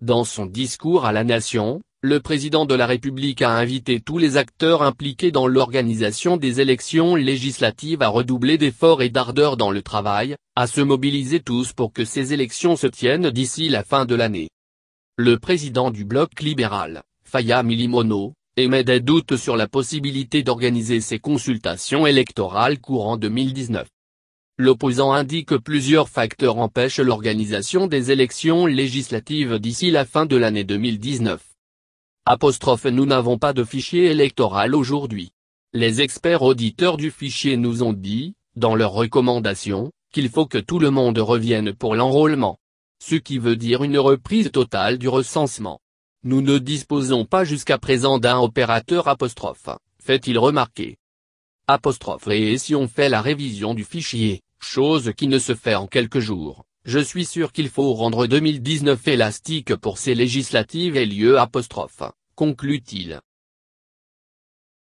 Dans son discours à la nation, le président de la République a invité tous les acteurs impliqués dans l'organisation des élections législatives à redoubler d'efforts et d'ardeur dans le travail, à se mobiliser tous pour que ces élections se tiennent d'ici la fin de l'année. Le président du Bloc libéral, Faya Milimono, émet des doutes sur la possibilité d'organiser ces consultations électorales courant 2019 l'opposant indique que plusieurs facteurs empêchent l'organisation des élections législatives d'ici la fin de l'année 2019. Apostrophe nous n'avons pas de fichier électoral aujourd'hui. Les experts auditeurs du fichier nous ont dit, dans leurs recommandations, qu'il faut que tout le monde revienne pour l'enrôlement. Ce qui veut dire une reprise totale du recensement. Nous ne disposons pas jusqu'à présent d'un opérateur apostrophe, fait-il remarquer. Apostrophe et si on fait la révision du fichier, chose qui ne se fait en quelques jours. Je suis sûr qu'il faut rendre 2019 élastique pour ces législatives et lieux apostrophes, conclut-il.